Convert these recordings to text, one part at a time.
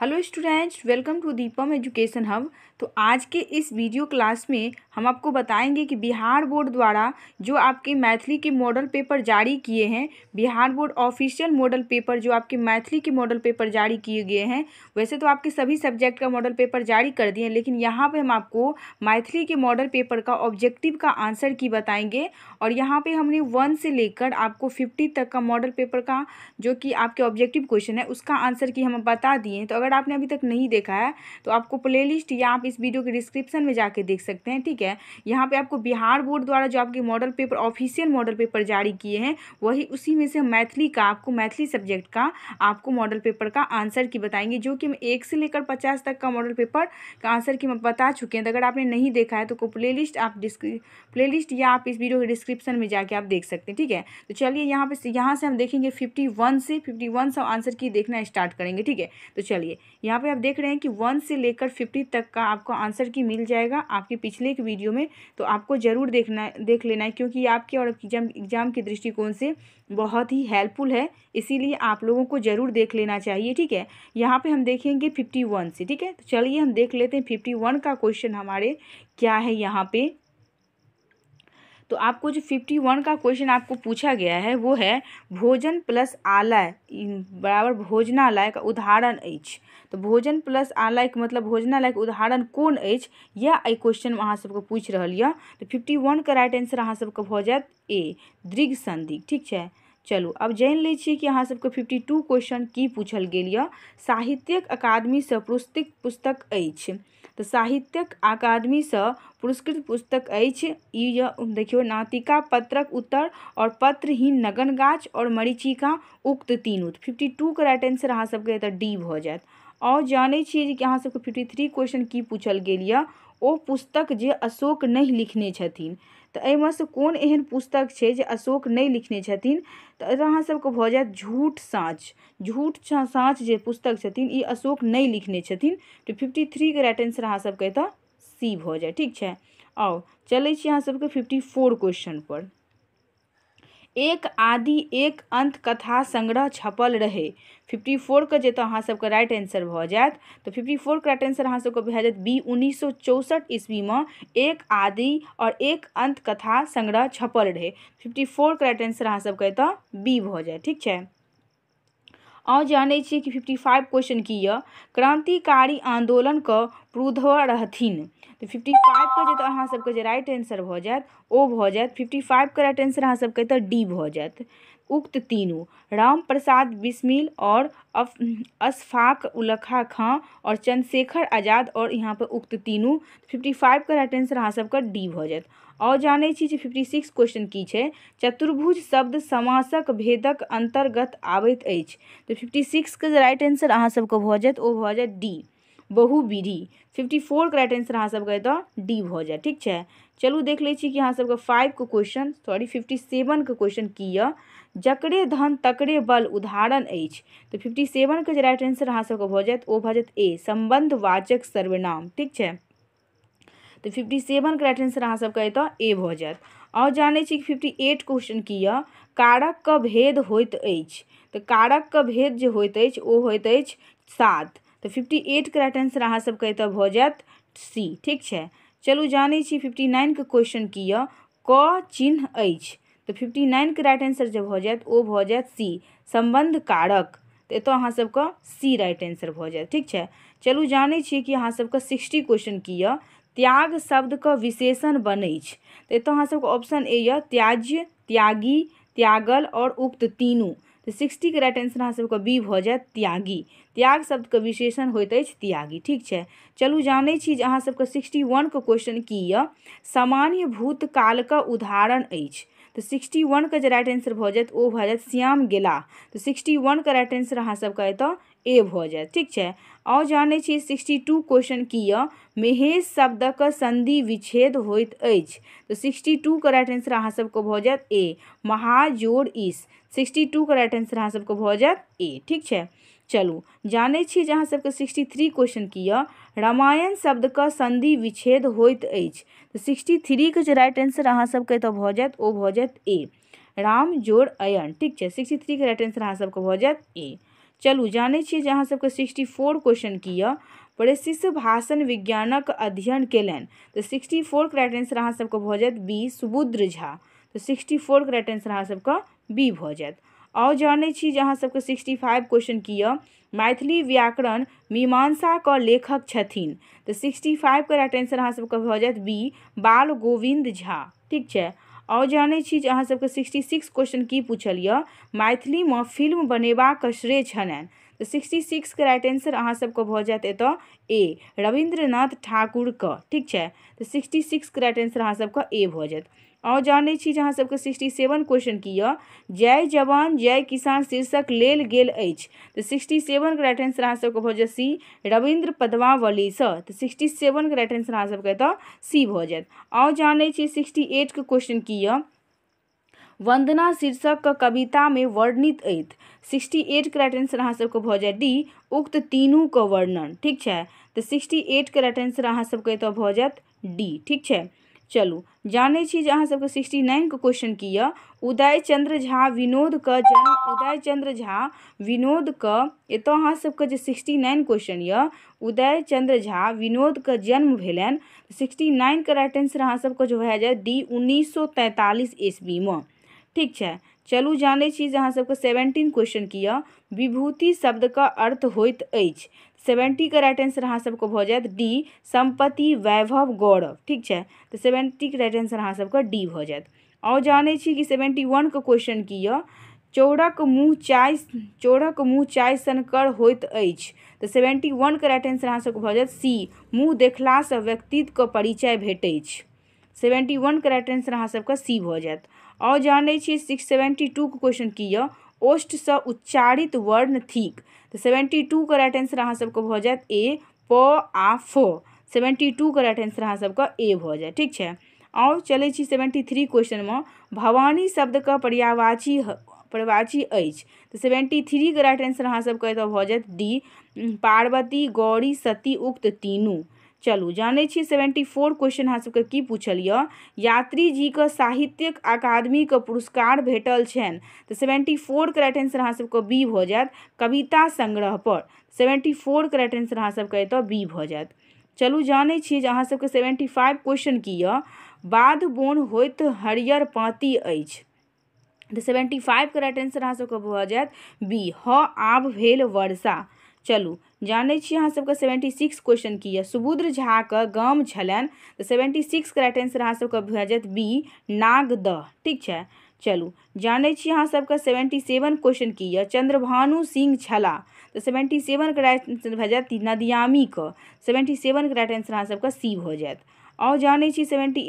hello students welcome to Deepam education hub तो आज के इस वीडियो क्लास में हम आपको बताएंगे कि बिहार बोर्ड द्वारा जो आपके मैथिली के मॉडल पेपर जारी किए हैं Bihar board official model paper जो आपके मैथिली के मॉडल पेपर जारी किए गए हैं वैसे तो आपके सभी सब्जेक्ट का मॉडल पेपर जारी कर दिए हैं लेकिन यहाँ पर हम आपको मैथिली के मॉडल पेपर का ऑब्जेक्टिव का आंसर की बताएँगे और यहाँ पर हमने वन से लेकर आपको फिफ्टी तक का मॉडल पेपर का जो कि आपके ऑब्जेक्टिव क्वेश्चन है उसका आंसर की हम बता दिए तो अगर अगर आपने अभी तक नहीं देखा है तो आपको प्लेलिस्ट या आप इस वीडियो के डिस्क्रिप्शन में जाके देख सकते हैं ठीक है यहाँ पे आपको बिहार बोर्ड द्वारा जो आपके model paper official model paper जारी किए हैं वही उसी में से मैथिली का आपको मैथिली सब्जेक्ट का आपको मॉडल पेपर का आंसर की बताएंगे जो कि हम एक से लेकर पचास तक का मॉडल पेपर का आंसर की बता चुके हैं तो अगर आपने नहीं देखा है तो प्ले लिस्ट आप प्ले लिस्ट या आप इस वीडियो के डिस्क्रिप्शन में जाके आप देख सकते हैं ठीक है तो चलिए यहाँ पे यहाँ से हम देखेंगे फिफ्टी वन से फिफ्टी वन सब आंसर की देखना स्टार्ट करेंगे ठीक है तो चलिए यहाँ पे आप देख रहे हैं कि वन से लेकर फिफ्टी तक का आपको आंसर की मिल जाएगा आपके पिछले एक वीडियो में तो आपको ज़रूर देखना देख लेना है क्योंकि आपके और एग्जाम एग्जाम के दृष्टिकोण से बहुत ही हेल्पफुल है इसीलिए आप लोगों को ज़रूर देख लेना चाहिए ठीक है यहाँ पे हम देखेंगे फिफ्टी वन से ठीक है तो चलिए हम देख लेते हैं फिफ्टी वन का क्वेश्चन हमारे क्या है यहाँ पे तो आपको जो फिफ्टी वन का क्वेश्चन आपको पूछा गया है वो है भोजन प्लस आलय बराबर भोजनालय का उदाहरण अच्छ तो भोजन प्लस आलय के मतलब भोजनालय का उदाहरण कौन अच्छ यह क्वेश्चन अहाँ सबको पूछ रहा तो फिफ्टी वन का राइट आंसर अहाँ सबको भऽ जाए ए दृघ संधि ठीक है चलू आब जानि लै कि अहाँ सबके फिफ्टी टू क्वेश्चन की पूछल गया है साहित्यक अकादमी से पुरस्कृत पुस्तक है तो साहित्यक से पुरस्कृत पुस्तक अछि देखियो नातिका पत्रक उत्तर और पत्रहीन नगन गाछ और मरीचिका उक्त तीनूत फिफ्टी टू के राइट आंसर अहाँ सबके एतय डी भाई जाए और जानै कि अहाँ सबके फिफ्टी थ्री क्वेश्चन की पूछल गेल यए ओ पुस्तक जे अशोक नहीं लिखने छथिन तो से कौन एहन पुस्तक है जो अशोक नहीं लिखने छथिन तऽ अहाँ सभके झूठ साँच झूठ साँच जो पुस्तक छथिन ई अशोक नहीं लिखने छथिन तऽ फिफ्टी के राइट आंसर अहाँ सी भ जाए ठीक है आओ चलिए छी फिफ्टी फोर क्वेश्चन पर एक आदि एक अंत कथा संग्रह छपल रहे फिफ्टी फोर के तऽ अहाँसभके राइट आंसर भ जाए तो फिफ्टी फोर का राइट आंसर अहाँसभके भ जाए बी सौ चौसठ ईस्वी में एक आदि और एक अंत कथा संग्रह छपल रहे फिफ्टी फोर का राइट आंसर सबके एतऽ बी भ जाए ठीक है और जानै कि फिफ्टी फाइव क्वेश्चन की क्रांतिकारी आंदोलन का क्रुधवर रहथिन तो फिफ्टी फाइव के तऽ अहाँ सबके राइट आंसर भ जाए ओ भ जाए फिफ्टी फाइवके राइट आंसर अहाँ सबके तऽ डी भ जाए उक्त तीनू राम प्रसाद बिस्मिल और अशफाक उलखा खां और चंद्रशेखर आजाद और यहाँ पर उक्त तीनू फिफ्टी फाइवके राइट आंसर अहाँ सभके डी भ जाए और जानै छी जे फिफ्टी सिक्स क्वेश्चन की छै चतुर्भुज शब्द समासक भेदक अंतर्गत आबैत अछि तऽ फिफ्टी सिक्सके राइट आंसर अहाँ सभके भऽ जायत ओ भऽ जायत डी बहुविधि फिफ्टी फोर करेक्ट आंसर अहाँ सबके डी भऽ जाए ठीक छै चलू देख लै छी कि अहाँ सबके के क्वेश्चन सॉरी फिफ्टी सेवन के क्वेश्चन की यऽ जकरे धन तकरे बल उदाहरण अछि तऽ फिफ्टी सेवन जे राइट आंसर अहाँ सबके भऽ जाएत ओ भऽ जाएत ए सम्बन्धवाचक सर्वनाम ठीक छै तऽ फिफ्टी के राइट आंसर अहाँ सबके एतऽ ए भऽ जाएत और जानै छी कि फिफ्टी एट क्वेश्चन की यऽ के भेद होइत अछि तऽ तो कारकके भेद जे होइत अछि ओ होइत अछि सात तो फिफ्टी एट करेक्ट आंसर अहाँ सबके एतय भ जायत सी ठीक है चलू जानै फिफ्टी नाइन के क्वेश्चन की यह क चिन्ह अच्छ तो फिफ्टी के राइट आंसर जो भऽ जायत ओ भऽ सी संबंध कारक तऽ तो अहाँ सबके सी राइट आंसर भ जायत ठीक है चलू जानै छियै कि सबके सिक्सटी क्वेश्चन की यह त्याग शब्द का विशेषण बनै तो तऽ अहाँ सबके ऑप्शन ए यह त्याज्य त्यागी त्यागल और उक्त तीनू सिक्सटी के राइट आंसर सबके बी भ जायत त्यागी त्याग शब्द का विशेषण होइत अछि त्यागी ठीक है चलू जानै छी जे अहाँ सबके सिक्सटी वनके क्वेश्चन की यऽ सामान्य का उदाहरण अछि तो सिक्सटी का जो राइट आंसर भऽ जायत ओ भऽ जायत श्याम गेला तो सिक्सटी का राइट आंसर अहाँ सबके एतऽ ए भऽ जायत ठीक है और जाने छी सिक्सटी टू क्वेश्चन की महेश शब्द का संधि विच्छेद होइत अछि तऽ सिक्सटी का राइट आंसर अहाँ सबके भऽ जायत ए महाजोड़ इस सिक्सटी का राइट आंसर अहाँ सबके भऽ जायत ए ठीक है चलू जाने छी जहाँ सबके सिक्सटी थ्री क्वेश्चन की यऽ रामायण का संधि विच्छेद होत अछि तऽ सिक्सटी थ्री के राइट आंसर अहाँ सबके तो भ जात ओ भ जात ए राम जोड़ अयन ठीक है सिक्सटी के राइट आंसर अहाँ सबके भ जात ए चलू जाने छी जहाँ सबके सिक्सटी फोर क्वेश्चन की यऽ परिशिष्ट भाषण विज्ञानक अध्ययन कलन तऽ सिक्सटी के राइट आंसर अहाँ सबके भ जात बी सुबुद्र झा तऽ सिक्सटी के राइट आंसर अहाँ सबके बी भ जात आओ जानै छी जहाँ सबके सिक्सटी फाइव क्वेश्चन की मैथिली व्याकरण मीमांसा के लेखक छथिन तो सिक्सटी फाइव राइट आंसर अहाँ सबके भऽ जायत बी बाल गोविंद झा ठीक है आओ जानै छी अहाँ सिक्सटी सिक्स क्वेश्चन की पूछल मैथिली में फिल्म बनेबाक श्रेय छलनि तो सिक्सटी सिक्स के राइट आंसर अहाँ सबको भ जाए एतय ए रविन्द्रनाथ ठाकुरके ठीक है तो सिक्सटी सिक्स के राइट आंसर अहाँ सबके ए भ जाए और जानै छी अहाँ सबके सिक्सटी सेवन क्वेश्चन की है जय जवान जय किसान शीर्षक लेल गेल अछि सिक्सटी सेवन के राइट आंसर अहाँ सबके भ जाए सी रविन्द्र पद्मावलीसँ तो सिक्सटी सेवन के राइट आंसर अहाँ सबके एतऽ सी भ जाए और जानै छी सिक्सटी एट के क्वेश्चन की है वंदना शीर्षक कविता में वर्णित अत सिक्सटी एट के आंसर अहाँ सबके जाए डी उक्त तीनू के वर्णन ठीक है तो सिक्सटी एट के आंसर अहाँ सबके एतऽ भऽ डी ठीक है चलू जाने छी जे अहाँ सबके सिक्सटी क्वेश्चन की है उदय चंद्र झा विनोदके जन्म उदय चंद्र झा विनोद एतऽ अहाँ सबके जे सिक्सटी नाइन क्वेश्चन यह उदय चंद्र झा विनोदके जन्म भेलनि सिक्सटी नाइन राइट आंसर अहाँ सबके जे भए डी उन्नीस सौ तैंतालीस ईस्वी में ठीक है चलू जान छी जे अहाँ सबके सेवेंटीन क्वेश्चन की यऽ विभूति का अर्थ होत सेवेंटी का राइट आंसर अहाँ सबको भऽ जायत डी सम्पत्ति वैभव गौरव ठीक तो सेवेंटी का राइट आंसर अहाँ सबके डी भऽ जायत और जाने छी कि सेवेंटी का क्वेश्चन की यऽ चोरक मुँह चाय चोरक मुँह चाय सनकर होइत अछि तऽ सेवेंटी का राइट आंसर अहाँ सबके भऽ जायत सी मुँह व्यक्तित्व व्यक्तित्वके परिचय भेट सेवेंटी वन का राइट आंसर अहाँ सबके सी भऽ जायत जान रही छियै सिक्स टू टूके क्वेश्चन की ओष्ट ओष्टसँ उच्चारित वर्ण थिक सेवेंटी टू का राइट आंसर अहाँ सबके भ जाए ए प आ फ सेवेन्टी का राइट आंसर अहाँ सबके ए भ जाए ठीक है और चले छी सेवेन्टी थ्री में भवानी का पर्यावाची पर्यावाची तो सेवेंटी सेवेन्टी का राइट आंसर अहाँ सबके भ जाए डी पार्वती गौरी सती उक्त तीनू चलू जानै छी सेवेंटी फोर क्वेश्चन हाँ सबके की पूछल जी यात्री साहित्य अकादमी अकादमीके पुरस्कार भेटल छनि तो सेवेंटी फोरके राइट आंसर अहाँ सबके बी भ जायत कविता पर सेवेंटी फोरके राइट आंसर अहाँ सबके एतय बी भ जायत चलू जानै छियै जे अहाँ सेवेंटी फाइव क्वेश्चन की यए बाध बोन होत हरियर पाती अछि तो सेवेंटी फाइवके राइट आंसर अहाँ सबके भ जायत बी ह आब भेल वर्षा चलू जानै छी अहाँ सबके सेवेंटी सिक्स क्वेश्चन की है सुबुद्र झा के गाम छलन तो सेवेंटी सिक्स राइट आंसर अहाँ सबके भऽ जायत बी नागदह ठीक है चलू जानै छी अहाँ सबके सेवेन्टी सेवन क्वेश्चन की है चंद्रभानु सिंह तो सेवेंटी सेवन के राइट आंसर नदियामी के सेवेंटी सेवन सेवनके राइट आंसर अहाँ सबके सी भ जाए और जानै छी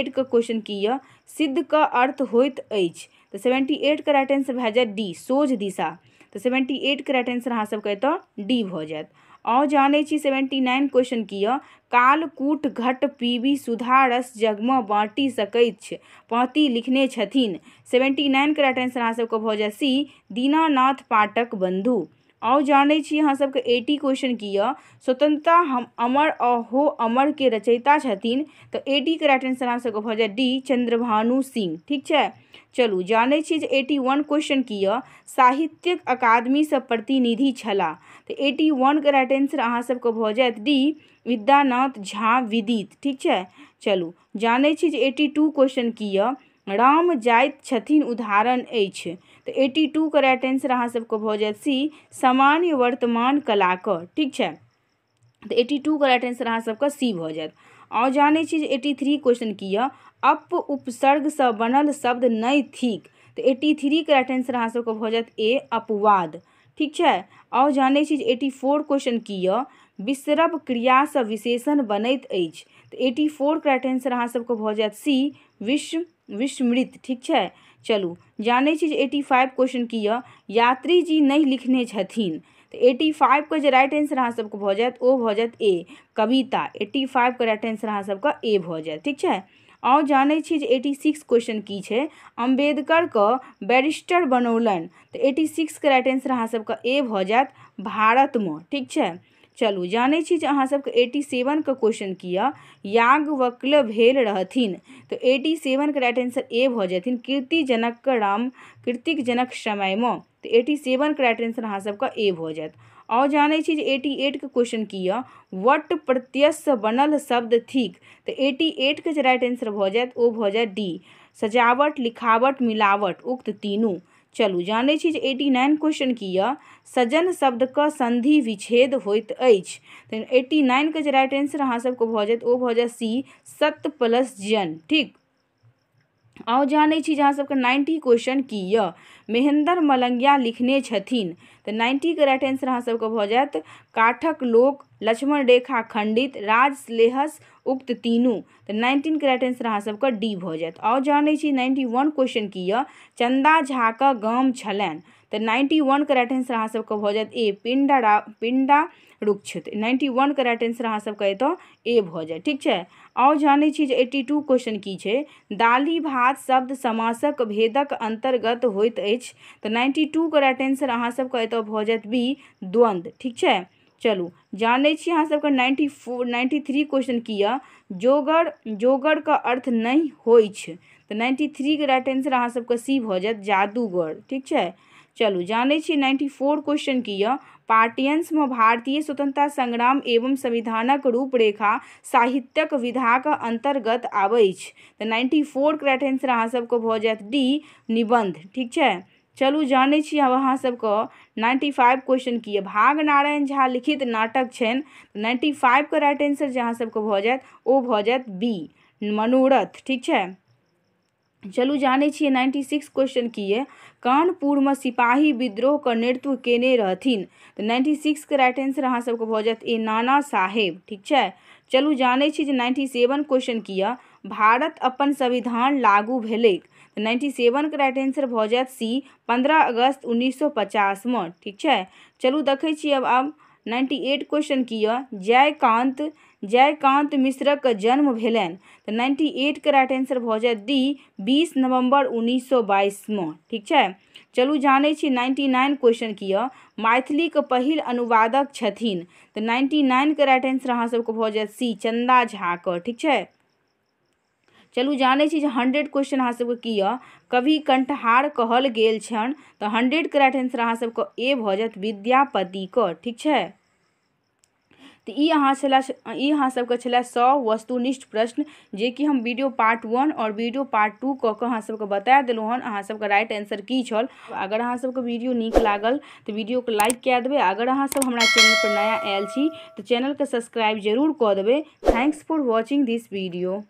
एट के क्वेश्चन की है सिद्ध का अर्थ होइत अछि सेवेंटी एट एटके राइट आंसर भऽ डी सोझ दिशा तो सेवेंटी एट करेक्ट आंसर अहाँ सबके एतय तो डी भ जाए और जानै छी सेवेंटी नाइन क्वेश्चन की है कालकूट घट पीबी सुधा रस जगम बाँटी सकैत छै पाँति लिखने छथिन सेवेंटी नाइन करेक्ट आंसर अहाँ सबके भ जाए सी दीनानाथ पाठक बंधु आओ जानै छी अहाँ एटी क्वेश्चन की यऽ स्वतंत्रता हम अमर और हो अमर के रचयिता छथिन तो एटी के राइट आंसर अहाँ सभके भऽ डी चंद्रभानु सिंह ठीक छै चलू जानै छी जे एटी वन क्वेश्चन की यऽ साहित्यिक से प्रतिनिधि छला तो एटी के राइट आंसर अहाँ सभके भऽ डी विद्यानाथ झा विदित ठीक छै चलू जानै छी जे एटी टू क्वेश्चन की राम जात छथिन उदाहरण अच्छे तो एटी टू के राइट आंसर अहाँ सबके सी सामान्य वर्तमान का ठीक है तो एटी टू का राइट आंसर अहाँ सी भ जायत आओर जाने छी एटी थ्री क्वेश्चन की है अप से बनल शब्द नहीं थिक तो एटी थ्री के राइट आंसर अहाँ सबके ए अपवाद ठीक है आओर जाने छी एटी फोर क्वेश्चन की यऽ क्रिया से विशेषण बनत अछि एटी फोर के राइट आंसर अहाँ सबके सी विश्व विस्मृत ठीक है चलू जानै छी एटी फाइव क्वेश्चन की यए यात्री जी नहीं लिखने छथिन तो एटी का जो राइट आंसर अहाँ सबको भ जाए ओ भ जाए ए कविता एटी का राइट आंसर अहाँ सबका ए भ जाए ठीक है और जाने छियै जे एटी सिक्स क्वेश्चन की अम्बेडकर के बैरिस्टर बनौलन तो एटी का राइट आंसर अहाँ सबका ए जाए भारत में ठीक है चलू जाने छी अहाँ सबके एटी का क्वेश्चन किया वक्ल भेल रहथिन तो एटी का राइट आंसर ए भऽ जेथिन कीर्ति जनक राम कीर्तिक जनक में तो एटी का राइट आंसर अहाँ सबका ए भऽ जायत और जाने छी जे एटी क्वेश्चन की यऽ वट प्रत्यस बनल शब्द थिक तो एटी का जो राइट आंसर भऽ जाए ओ भऽ जायत डी सजावट लिखावट मिलावट उक्त तीनू चलू जानै छी जे एटी नाइन क्वेश्चन की यऽ शब्द का संधि विच्छेद होइत अछि तहन एट्टी जे राइट आंसर अहाँ सबके भऽ जाएत ओ भऽ जाएत सी सत प्लस जन ठीक आउ जानै छी अहाँ नाइन्टी क्वेश्चन की यऽ महेंद्र मलंगिया लिखने छथिन नाइन्टी के राइट आंसर अहाँ सबके भऽ जायत काठक लोक लक्ष्मण रेखा खंडित राज स्लेहस उक्त तीनू नाइन्टीन के राइट आंसर अहाँ सबके डी भऽ जायत आओर जानै छी नाइन्टी वन क्वेश्चन की चंदा झा के गाम छलनि तो नाइन्टी वन के राइट आंसर अहाँ सबके भऽ ए पिंडा पिंडा रुक्ष नाइन्टी वन के राइट आंसर अहाँ सबके एतऽ ए भऽ जायत ठीक छै आओर जानै छी जे एट्टी टू क्वेश्चन की छै दालि भात शब्द समासक भेदक अन्तर्गत होइत अछि तऽ नाइन्टी टू के राइट आंसर अहाँ सबके एतऽ भऽ बी द्वन्द्व ठीक छै चलू जानै छी अहाँ सबके ninety four ninety three question की यऽ जोगर जोगर के अर्थ नहि होइ छै तऽ नाइन्टी के राइट आंसर अहाँ सबके सी भऽ जादूगर ठीक छै चलू जाने छी नाइन्टी फोर क्वेश्चन की यऽ में भारतीय स्वतंत्रता संग्राम एवं संविधानक रूपरेखा साहित्यक विधाक के अंतर्गत तऽ नाइन्टी फोर राइट आंसर अहाँसभके भ जाए डी निबंध ठीक है चलू जाने छी अहाँ सबको नाइन्टी फाइव क्वेश्चन की है भाग नारायण झा लिखित नाटक छनि नाइन्टी के राइट आंसर जहाँ सबको भ जाए ओ भ जाए बी मनोरथ ठीक है चलू जाने छे नाइन्टी सिक्स क्वेश्चन की है कानपुर में सिपाही विद्रोह का नेतृत्व केने रहथिन तो नाइन्टी के राइट आंसर सबको भ जायत ए नाना साहेब ठीक है चलू जाने छे जे नाइन्टी सेवन क्वेश्चन की है भारत अपन संविधान लागू भले तो नाइन्टी के राइट आंसर भ जाए सी पंद्रह अगस्त सौ पचास में ठीक है चलू देखे अब अब नाइन्टी एट क्वेश्चन की है जयकान्त जयकांत मिश्रक जन्म भेलनि तो नाइन्टी के राइट आंसर भ जाए डी बीस नवम्बर सौ बाईस में ठीक है चलू जानै छी नाइन्टी नाइन क्वेश्चन की मैथिली के पहल अनुवादक छथिन तऽ नाइन्टी के राइट आंसर सबको भ जाए सी झा के ठीक है चलू जाने छी हंड्रेड क्वेश्चन सबको की कवि कंठहार कहल गेल तो हंड्रेड के राइट आंसर सबको ए जाए विद्यापति के ठीक है तो अहाँ छला सौ वस्तुनिष्ठ प्रश्न कि हम वीडियो पार्ट वन और वीडियो पार्ट टू कह कऽ अहाँ बता दिल हन अहाँ सबके राइट आंसर की छल अगर अहाँ सबके वीडियो निक लागल तो वीडियो को लाइक कै देवे अगर हमारे चैनल पर नया आयल छी चैनल तो के सब्सक्राइब जरूर कह देबै thanks for watching this video